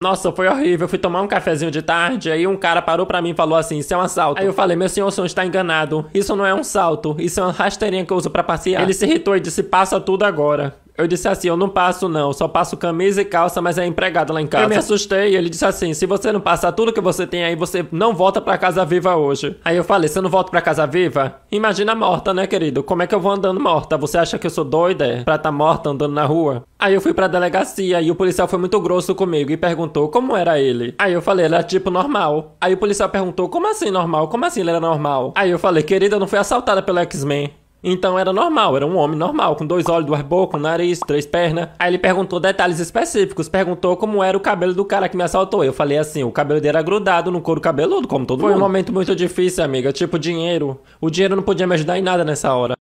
Nossa, foi horrível. Eu fui tomar um cafezinho de tarde, aí um cara parou pra mim e falou assim: Isso é um assalto. Aí eu falei: Meu senhor, o senhor está enganado. Isso não é um salto. Isso é uma rasteirinha que eu uso pra passear. Ele se irritou e disse: Passa tudo agora. Eu disse assim, eu não passo não, só passo camisa e calça, mas é empregado lá em casa. Eu me assustei e ele disse assim, se você não passar tudo que você tem aí, você não volta pra casa viva hoje. Aí eu falei, se eu não volto pra casa viva? Imagina morta, né querido? Como é que eu vou andando morta? Você acha que eu sou doida é? pra tá morta andando na rua? Aí eu fui pra delegacia e o policial foi muito grosso comigo e perguntou como era ele. Aí eu falei, ele era tipo normal. Aí o policial perguntou, como assim normal? Como assim ele era normal? Aí eu falei, querida, eu não fui assaltada pelo X-Men. Então era normal, era um homem normal, com dois olhos, duas bocas, um nariz, três pernas. Aí ele perguntou detalhes específicos, perguntou como era o cabelo do cara que me assaltou. Eu falei assim, o cabelo dele era grudado no couro cabeludo, como todo Foi mundo. Foi um momento muito difícil, amiga, tipo dinheiro. O dinheiro não podia me ajudar em nada nessa hora.